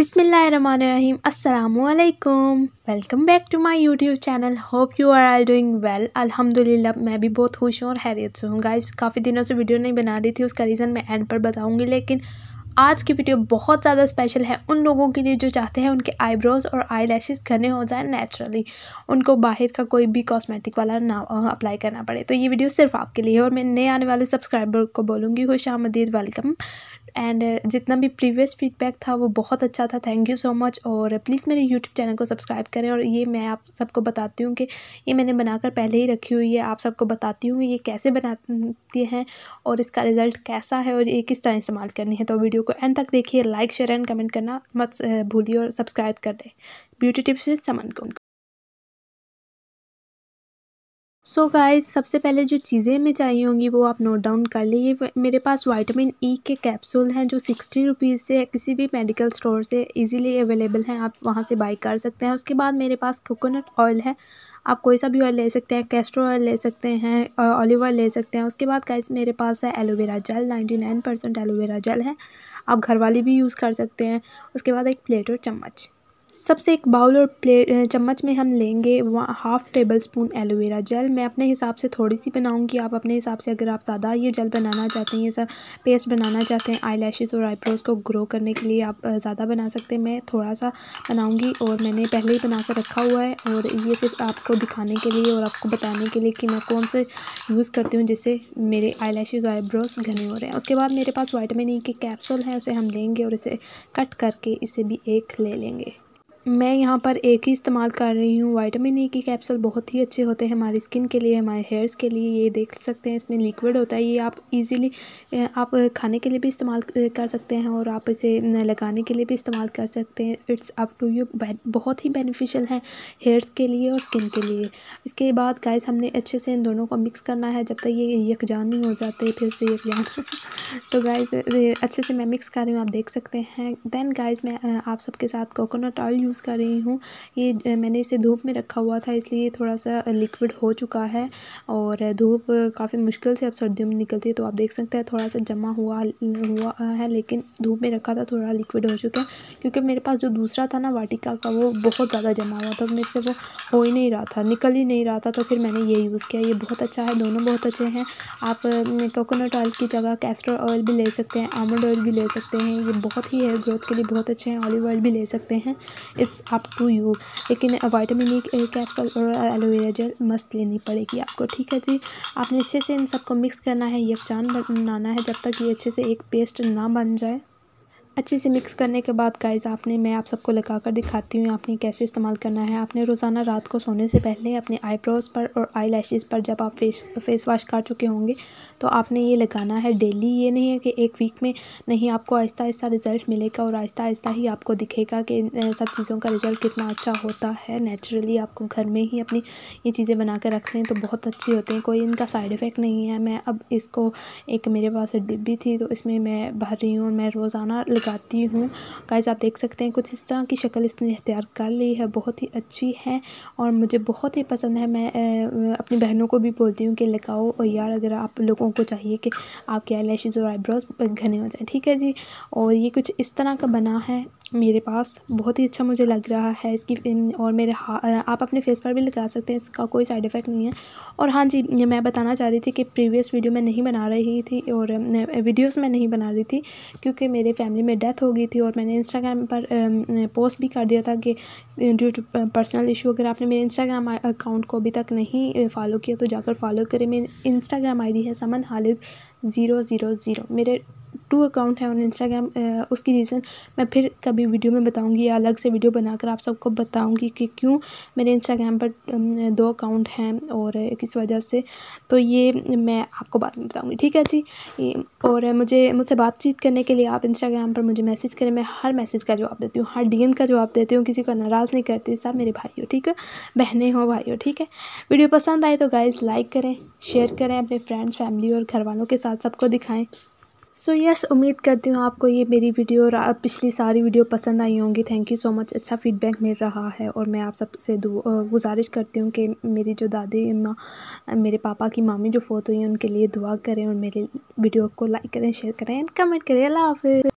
Bismillahirrahmanirrahim. Assalamu welcome back to my YouTube channel hope you are all doing well अल्हम्दुलिल्लाह मैं भी बहुत खुश हूँ और हैरियत से हूँ गाइस काफ़ी दिनों से वीडियो नहीं बना रही थी उसका रीज़न मैं एंड पर बताऊँगी लेकिन आज की वीडियो बहुत ज़्यादा स्पेशल है उन लोगों के लिए जो चाहते हैं उनके आईब्रोज़ और आई लैशेज़ घने हो जाए नेचुरली उनको बाहर का कोई भी कॉस्मेटिक वाला ना अप्लाई करना पड़े तो ये वीडियो सिर्फ आपके लिए है और मैं नए आने वाले सब्सक्राइबर को बोलूँगी खुश आमदीद वेलकम एंड जितना भी प्रीवियस फीडबैक था वो बहुत अच्छा था थैंक यू सो मच और प्लीज़ मेरे यूट्यूब चैनल को सब्सक्राइब करें और ये मैं आप सबको बताती हूँ कि ये मैंने बनाकर पहले ही रखी हुई है आप सबको बताती हूँ ये कैसे बनाती हैं और इसका रिज़ल्ट कैसा है और ये किस तरह इस्तेमाल करनी है तो वीडियो को एंड तक देखिए लाइक शेयर एंड कमेंट करना मत भूलिए और सब्सक्राइब कर लें beauty tips with Saman so so guys सबसे पहले जो चीज़ें हमें चाहिए होंगी वो आप नोट डाउन कर लीजिए मेरे पास वाइटामिन ई e के कैप्सूल हैं जो सिक्सटी रुपीज़ से किसी भी मेडिकल स्टोर से इजीली अवेलेबल हैं आप वहाँ से बाई कर सकते हैं उसके बाद मेरे पास कोकोनट ऑयल है आप कोई सा भी ऑयल ले सकते हैं कैस्ट्रो ऑयल ले सकते हैं ऑलिव ऑयल ले सकते हैं उसके बाद गाइस मेरे पास है aloe vera gel ninety nine percent aloe vera gel है आप घर वाली भी यूज़ कर सकते हैं उसके बाद एक प्लेट और चम्मच सबसे एक बाउल और प्लेट चम्मच में हम लेंगे half tablespoon aloe vera gel मैं अपने हिसाब से थोड़ी सी बनाऊंगी आप अपने हिसाब से अगर आप ज़्यादा ये जेल बनाना चाहते हैं ये सब पेस्ट बनाना चाहते हैं आई लैशेज़ और आईब्रोज़ को ग्रो करने के लिए आप ज़्यादा बना सकते हैं मैं थोड़ा सा बनाऊँगी और मैंने पहले ही बना कर रखा हुआ है और ये सिर्फ आपको दिखाने के लिए और आपको बताने के लिए कि मैं कौन से यूज़ करती हूँ जिससे मेरे आई लैशेज़ और आईब्रोज़ घने हो रहे हैं उसके बाद मेरे पास वाइटमिन ई e के कैप्सूल है उसे हम लेंगे और इसे कट करके इसे भी एक ले लेंगे मैं यहाँ पर एक ही इस्तेमाल कर रही हूँ वाइटामिन ई e की कैप्सूल बहुत ही अच्छे होते हैं हमारी स्किन के लिए हमारे हेयर्स के लिए ये देख सकते हैं इसमें लिक्विड होता है ये आप इजीली आप खाने के लिए भी इस्तेमाल कर सकते हैं और आप इसे लगाने के लिए भी इस्तेमाल कर सकते हैं इट्स अप टू यू बहुत ही बेनिफिशियल है हेयर्स के लिए और स्किन के लिए इसके बाद गाइस हमने अच्छे से इन दोनों को मिक्स करना है जब तक ये यकजान नहीं हो जाते फिर से यकजान तो गाइस अच्छे से मैं मिक्स कर रही हूँ आप देख सकते हैं देन गाइस मैं आप सबके साथ कोकोनट ऑयल यूज़ कर रही हूँ ये मैंने इसे धूप में रखा हुआ था इसलिए थोड़ा सा लिक्विड हो चुका है और धूप काफ़ी मुश्किल से अब सर्दियों में निकलती है तो आप देख सकते हैं थोड़ा सा जमा हुआ हुआ है लेकिन धूप में रखा था थोड़ा लिक्विड हो चुका है क्योंकि मेरे पास जो दूसरा था ना वाटिका का वो बहुत ज़्यादा जमा हुआ था तो मेरे से वो हो ही नहीं रहा था निकल ही नहीं रहा था तो फिर मैंने ये यूज़ किया ये बहुत अच्छा है दोनों बहुत अच्छे हैं आप कोकोनट ऑयल की जगह कैस्टर सनफ्लावर ऑयल भी ले सकते हैं आमंड ऑयल भी ले सकते हैं ये बहुत ही हेयर ग्रोथ के लिए बहुत अच्छे हैं ऑलिव ऑयल भी ले सकते हैं इट्स अप टू यू लेकिन वाइटामिन ई कैप्सूल और एलोवेरा जेल मस्ट लेनी पड़ेगी आपको ठीक है जी आपने अच्छे से इन सबको मिक्स करना है यकचान बनाना है जब तक ये अच्छे से एक पेस्ट ना बन जाए अच्छे से मिक्स करने के बाद गाइस आपने मैं आप सबको लगा कर दिखाती हूँ आपने कैसे इस्तेमाल करना है आपने रोज़ाना रात को सोने से पहले अपने आईब्रोज़ पर और आई लैशेज़ पर जब आप फेस फेस वाश कर चुके होंगे तो आपने ये लगाना है डेली ये नहीं है कि एक वीक में नहीं आपको आहिस्ता आहिस्ता रिज़ल्ट मिलेगा और आहिस्ता आहिस्ता ही आपको दिखेगा कि सब चीज़ों का रिज़ल्ट कितना अच्छा होता है नेचुरली आपको घर में ही अपनी ये चीज़ें बना कर रख लें तो बहुत अच्छी होती हैं कोई इनका साइड इफ़ेक्ट नहीं है मैं अब इसको एक मेरे पास डिब्बी थी तो इसमें मैं भर रही हूँ मैं रोज़ाना लगाती हूँ गाइज़ आप देख सकते हैं कुछ इस तरह की शक्ल इसने अख्तियार कर ली है बहुत ही अच्छी है और मुझे बहुत ही पसंद है मैं अपनी बहनों को भी बोलती हूँ कि लगाओ और यार अगर आप लोगों को चाहिए कि आपके आई और आईब्रोज घने हो जाए ठीक है जी और ये कुछ इस तरह का बना है मेरे पास बहुत ही अच्छा मुझे लग रहा है इसकी और मेरे हा आप अपने फेस पर भी लगा सकते हैं इसका कोई साइड इफ़ेक्ट नहीं है और हाँ जी मैं बताना चाह रही थी कि प्रीवियस वीडियो मैं नहीं बना रही थी और वीडियोस मैं नहीं बना रही थी क्योंकि मेरे फैमिली में डेथ हो गई थी और मैंने इंस्टाग्राम पर पोस्ट भी कर दिया था कि ड्यू टू पर्सनल इशू अगर आपने मेरे इंस्टाग्राम अकाउंट को अभी तक नहीं फॉलो किया तो जाकर फॉलो करें मेरी इंस्टाग्राम आई है Saman Khalid zero zero zero मेरे टू अकाउंट है ऑन इंस्टाग्राम उसकी रीज़न मैं फिर कभी वीडियो में बताऊँगी या अलग से वीडियो बनाकर आप सबको बताऊँगी कि क्यों मेरे इंस्टाग्राम पर दो अकाउंट हैं और किस वजह से तो ये मैं आपको बाद में बताऊँगी ठीक है जी और मुझे मुझसे बातचीत करने के लिए आप इंस्टाग्राम पर मुझे मैसेज करें मैं हर मैसेज का जवाब देती हूँ हर डी का जवाब देती हूँ किसी को नाराज़ नहीं करती सब मेरे भाई हो ठीक है बहनें हो भाई हो ठीक है वीडियो पसंद आए तो गाइज़ लाइक करें शेयर करें अपने फ्रेंड्स फैमिली और घर वालों के साथ सबको दिखाएं सो so यस yes, उम्मीद करती हूँ आपको ये मेरी वीडियो और पिछली सारी वीडियो पसंद आई होंगी थैंक यू सो मच अच्छा फीडबैक मिल रहा है और मैं आप सबसे गुजारिश करती हूँ कि मेरी जो दादी माँ मेरे पापा की मामी जो फोत हुई हैं उनके लिए दुआ करें और मेरे वीडियो को लाइक करें शेयर करें एंड कमेंट करें अल्लाह हाफि